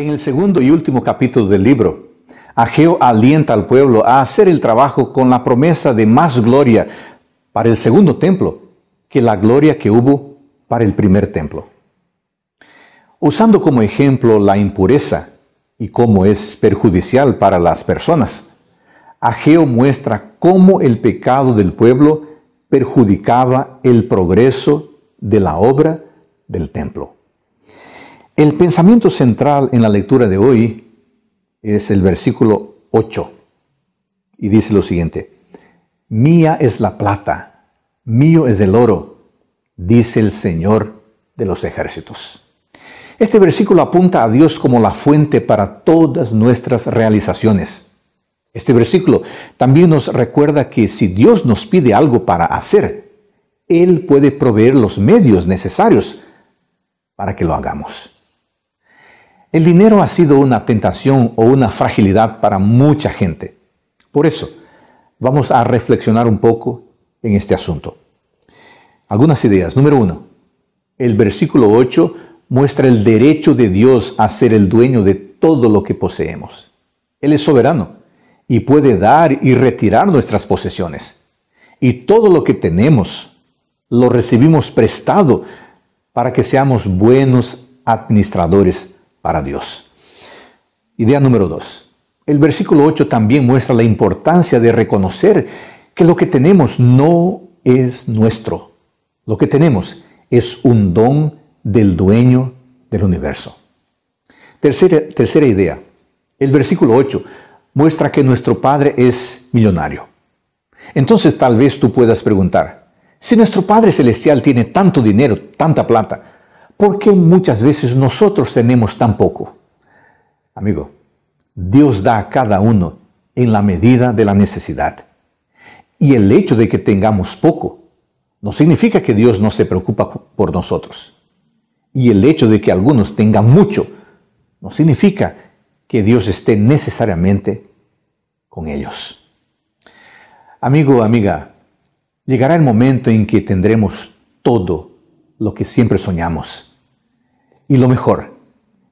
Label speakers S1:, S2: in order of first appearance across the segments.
S1: En el segundo y último capítulo del libro, Ageo alienta al pueblo a hacer el trabajo con la promesa de más gloria para el segundo templo que la gloria que hubo para el primer templo. Usando como ejemplo la impureza y cómo es perjudicial para las personas, Ageo muestra cómo el pecado del pueblo perjudicaba el progreso de la obra del templo. El pensamiento central en la lectura de hoy es el versículo 8 y dice lo siguiente, mía es la plata, mío es el oro, dice el Señor de los ejércitos. Este versículo apunta a Dios como la fuente para todas nuestras realizaciones. Este versículo también nos recuerda que si Dios nos pide algo para hacer, Él puede proveer los medios necesarios para que lo hagamos. El dinero ha sido una tentación o una fragilidad para mucha gente. Por eso, vamos a reflexionar un poco en este asunto. Algunas ideas. Número uno, el versículo 8 muestra el derecho de Dios a ser el dueño de todo lo que poseemos. Él es soberano y puede dar y retirar nuestras posesiones. Y todo lo que tenemos lo recibimos prestado para que seamos buenos administradores para Dios. Idea número dos. El versículo 8 también muestra la importancia de reconocer que lo que tenemos no es nuestro. Lo que tenemos es un don del dueño del universo. Tercera, tercera idea. El versículo 8 muestra que nuestro Padre es millonario. Entonces tal vez tú puedas preguntar, si nuestro Padre Celestial tiene tanto dinero, tanta plata, qué muchas veces nosotros tenemos tan poco? Amigo, Dios da a cada uno en la medida de la necesidad. Y el hecho de que tengamos poco no significa que Dios no se preocupa por nosotros. Y el hecho de que algunos tengan mucho no significa que Dios esté necesariamente con ellos. Amigo, amiga, llegará el momento en que tendremos todo lo que siempre soñamos y lo mejor.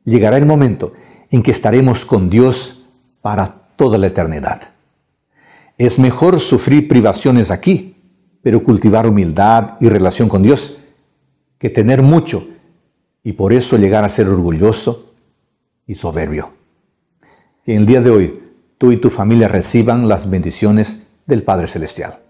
S1: Llegará el momento en que estaremos con Dios para toda la eternidad. Es mejor sufrir privaciones aquí, pero cultivar humildad y relación con Dios, que tener mucho y por eso llegar a ser orgulloso y soberbio. Que en el día de hoy tú y tu familia reciban las bendiciones del Padre Celestial.